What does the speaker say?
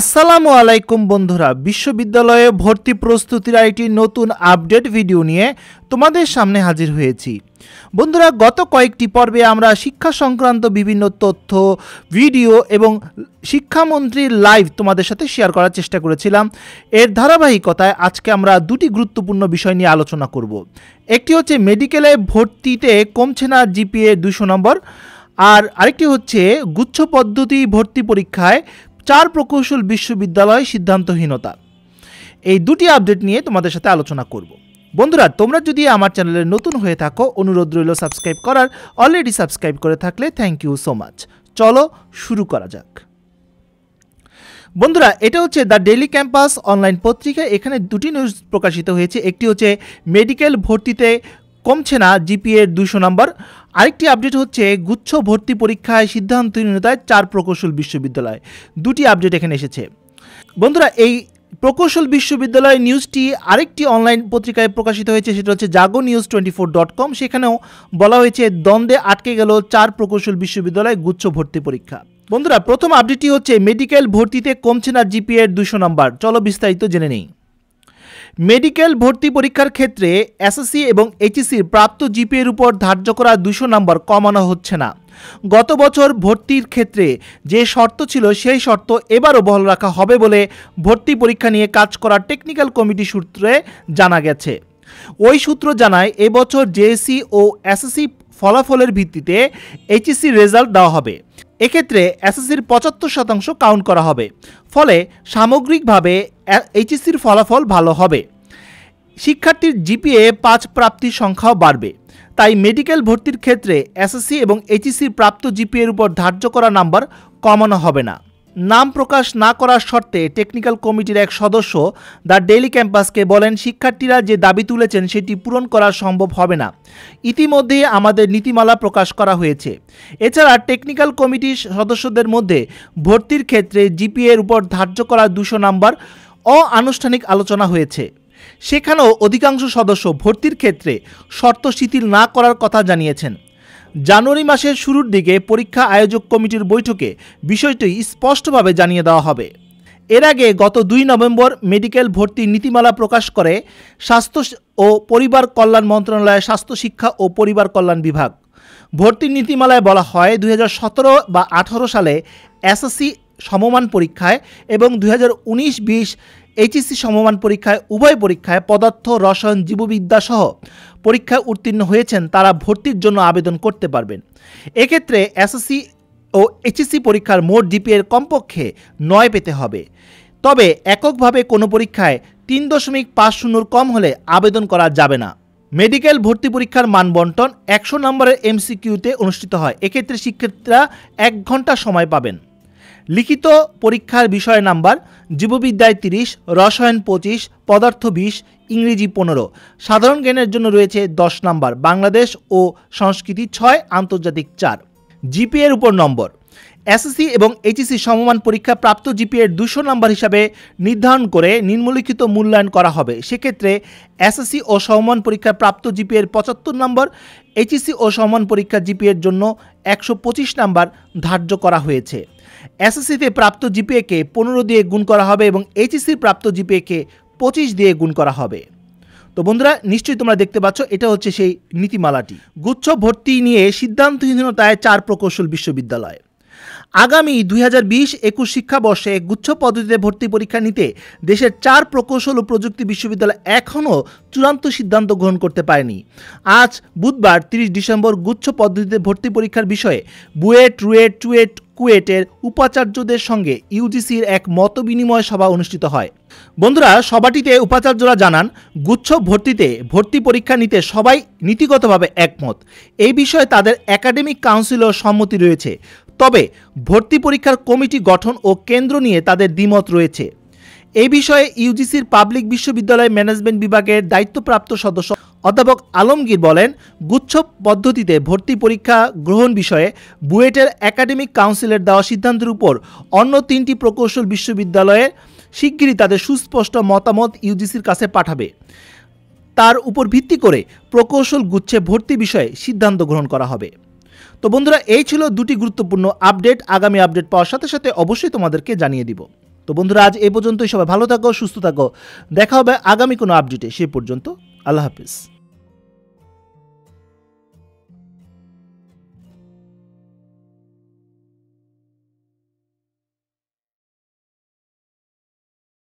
আসসালামু আলাইকুম বন্ধুরা বিশ্ববিদ্যালয়ে ভর্তি প্রস্তুতির আইটি নতুন আপডেট ভিডিও নিয়ে তোমাদের সামনে হাজির হয়েছি বন্ধুরা গত কয়েকটি পর্বে আমরা শিক্ষা সংক্রান্ত বিভিন্ন তথ্য ভিডিও এবং শিক্ষামন্ত্রীর লাইভ তোমাদের সাথে শেয়ার করার চেষ্টা করেছিলাম এর ধারাবাহিকতায় আজকে আমরা দুটি গুরুত্বপূর্ণ বিষয় নিয়ে আলোচনা করব একটি হচ্ছে মেডিকেলে ভর্তিতে কমছে না জিপিএ দুশো নম্বর আর আরেকটি হচ্ছে গুচ্ছ পদ্ধতি ভর্তি পরীক্ষায় চার প্রকৌশল বিশ্ববিদ্যালয় সিদ্ধান্তহীনতা এই দুটি আপডেট নিয়ে তোমাদের সাথে আলোচনা করব বন্ধুরা তোমরা যদি আমার চ্যানেলে নতুন হয়ে থাকো অনুরোধ রইল সাবস্ক্রাইব করার অলরেডি সাবস্ক্রাইব করে থাকলে থ্যাংক ইউ সো মাচ চলো শুরু করা যাক বন্ধুরা এটা হচ্ছে দ্য ডেলি ক্যাম্পাস অনলাইন পত্রিকা এখানে দুটি নিউজ প্রকাশিত হয়েছে একটি হচ্ছে মেডিকেল ভর্তিতে কমছে না জিপিএর দুশো নম্বর আরেকটি আপডেট হচ্ছে গুচ্ছ ভর্তি পরীক্ষায় সিদ্ধান্তহীনতায় চার প্রকৌশল বিশ্ববিদ্যালয় দুটি আপডেট এখানে এসেছে বন্ধুরা এই প্রকৌশল বিশ্ববিদ্যালয় নিউজটি আরেকটি অনলাইন পত্রিকায় প্রকাশিত হয়েছে সেটা হচ্ছে Jago news twenty four dot com সেখানেও বলা হয়েছে দ্বন্দ্বে আটকে গেল চার প্রকৌশল বিশ্ববিদ্যালয় গুচ্ছ ভর্তি পরীক্ষা বন্ধুরা প্রথম আপডেটটি হচ্ছে মেডিকেল ভর্তিতে কমছে না জিপিএর দুশো নম্বর চলো বিস্তারিত জেনে নেই মেডিকেল ভর্তি পরীক্ষার ক্ষেত্রে এসএসসি এবং এইচএসসির প্রাপ্ত জিপিএর উপর ধার্য করা দুশো নম্বর কমানো হচ্ছে না গত বছর ভর্তির ক্ষেত্রে যে শর্ত ছিল সেই শর্ত এবারও বহাল রাখা হবে বলে ভর্তি পরীক্ষা নিয়ে কাজ করা টেকনিক্যাল কমিটি সূত্রে জানা গেছে ওই সূত্র জানায় এবছর জেএসসি ও এসএসসি ফলাফলের ভিত্তিতে এইচএসসি রেজাল্ট দেওয়া হবে এক্ষেত্রে এসএসসির পঁচাত্তর শতাংশ কাউন্ট করা হবে ফলে সামগ্রিকভাবে এইচএসসির ফলাফল ভালো হবে শিক্ষার্থীর জিপিএ পাঁচ প্রাপ্তির সংখ্যাও বাড়বে তাই মেডিকেল ভর্তির ক্ষেত্রে এসএসসি এবং এইচএসসির প্রাপ্ত জিপিএর উপর ধার্য করা নাম্বার কমানো হবে না নাম প্রকাশ না করার শর্তে টেকনিক্যাল কমিটির এক সদস্য দ্য ডেইলি ক্যাম্পাসকে বলেন শিক্ষার্থীরা যে দাবি তুলেছেন সেটি পূরণ করা সম্ভব হবে না ইতিমধ্যে আমাদের নীতিমালা প্রকাশ করা হয়েছে এছাড়া টেকনিক্যাল কমিটির সদস্যদের মধ্যে ভর্তির ক্ষেত্রে জিপিএর উপর ধার্য করা দুশো নাম্বার অআনুষ্ঠানিক আলোচনা হয়েছে সেখানেও অধিকাংশ সদস্য ভর্তির ক্ষেত্রে শর্ত শিথিল না করার কথা জানিয়েছেন জানুয়ারি মাসের শুরুর দিকে পরীক্ষা আয়োজক কমিটির বৈঠকে বিষয়টি স্পষ্টভাবে জানিয়ে দেওয়া হবে এর আগে গত দুই নভেম্বর মেডিকেল ভর্তি নীতিমালা প্রকাশ করে স্বাস্থ্য ও পরিবার কল্যাণ মন্ত্রণালয়ের স্বাস্থ্য শিক্ষা ও পরিবার কল্যাণ বিভাগ ভর্তি নীতিমালায় বলা হয় দুই বা আঠারো সালে এসএসসি সমমান পরীক্ষায় এবং দুই হাজার এইচএসসি e সমমান পরীক্ষায় উভয় পরীক্ষায় পদার্থ রসায়ন জীববিদ্যা সহ পরীক্ষায় উত্তীর্ণ হয়েছেন তারা ভর্তির জন্য আবেদন করতে পারবেন এক্ষেত্রে এসএসসি ও এইচএসসি e পরীক্ষার মোট জিপিএর কমপক্ষে নয় পেতে হবে তবে এককভাবে কোনো পরীক্ষায় তিন দশমিক পাঁচ শূন্যর কম হলে আবেদন করা যাবে না মেডিকেল ভর্তি পরীক্ষার মান একশো নম্বরের এমসিকিউতে অনুষ্ঠিত হয় এক্ষেত্রে শিক্ষার্থীরা এক ঘন্টা সময় পাবেন লিখিত পরীক্ষার বিষয় নাম্বার জীববিদ্যায় তিরিশ রসায়ন পঁচিশ পদার্থ বিশ ইংরেজি পনেরো সাধারণ জ্ঞানের জন্য রয়েছে দশ নাম্বার বাংলাদেশ ও সংস্কৃতি ছয় আন্তর্জাতিক চার জিপিএর উপর নম্বর এসএসসি এবং এইচএসসি সমমান পরীক্ষা প্রাপ্ত জিপিএর দুশো নম্বর হিসাবে নির্ধারণ করে নিম্নলিখিত মূল্যায়ন করা হবে সেক্ষেত্রে এসএসসি ও সমমান পরীক্ষা প্রাপ্ত জিপিএর পঁচাত্তর নম্বর এইচএসসি ও সমমান পরীক্ষা জিপিএর জন্য একশো পঁচিশ নম্বর ধার্য করা হয়েছে এসএসসিতে প্রাপ্ত জিপিএকে পনেরো দিয়ে গুণ করা হবে এবং এইচএসসি প্রাপ্ত জিপিএকে পঁচিশ দিয়ে গুণ করা হবে তো বন্ধুরা নিশ্চয়ই তোমরা দেখতে পাচ্ছ এটা হচ্ছে সেই নীতিমালাটি গুচ্ছ ভর্তি নিয়ে সিদ্ধান্তহীনতায় চার প্রকৌশল বিশ্ববিদ্যালয় আগামী দুই হাজার বিশ একুশ শিক্ষাবর্ষে গুচ্ছ পদ্ধতিতে ভর্তি পরীক্ষা নিতে দেশের চার প্রকৌশল ও প্রযুক্তি বিশ্ববিদ্যালয় এখনও চূড়ান্ত সিদ্ধান্ত গ্রহণ করতে পারেনি আজ বুধবার তিরিশ ডিসেম্বর গুচ্ছ পদ্ধতিতে ভর্তি পরীক্ষার বিষয়ে বুয়েট রুয়েট টুয়েট কুয়েটের উপাচার্যদের সঙ্গে ইউজিসির এক মত বিনিময় সভা অনুষ্ঠিত হয় বন্ধুরা সভাটিতে উপাচার্যরা জানান গুচ্ছ ভর্তিতে ভর্তি পরীক্ষা নিতে সবাই নীতিগতভাবে একমত এই বিষয়ে তাদের একাডেমিক কাউন্সিলও সম্মতি রয়েছে তবে ভর্তি পরীক্ষার কমিটি গঠন ও কেন্দ্র নিয়ে তাদের দ্বিমত রয়েছে এই বিষয়ে ইউজিসির পাবলিক বিশ্ববিদ্যালয় ম্যানেজমেন্ট বিভাগের দায়িত্বপ্রাপ্ত সদস্য অধ্যাপক আলমগীর বলেন গুচ্ছ পদ্ধতিতে ভর্তি পরীক্ষা গ্রহণ বিষয়ে বুয়েটের একাডেমিক কাউন্সিলের দেওয়া সিদ্ধান্তের উপর অন্য তিনটি প্রকৌশল বিশ্ববিদ্যালয়ে শিগগিরই তাদের সুস্পষ্ট মতামত ইউজিসির কাছে পাঠাবে তার উপর ভিত্তি করে প্রকৌশল গুচ্ছে ভর্তি বিষয়ে সিদ্ধান্ত গ্রহণ করা হবে তো বন্ধুরা এই ছিল দুটি গুরুত্বপূর্ণ আপডেট আগামী আপডেট পাওয়ার সাথে সাথে অবশ্যই তোমাদেরকে জানিয়ে দিব তো বন্ধুরা আজ এ পর্যন্তই সবাই ভালো থাকো সুস্থ থাকো দেখা হবে আগামী কোনো আপডেটে সে পর্যন্ত আল্লাহ হাফিজ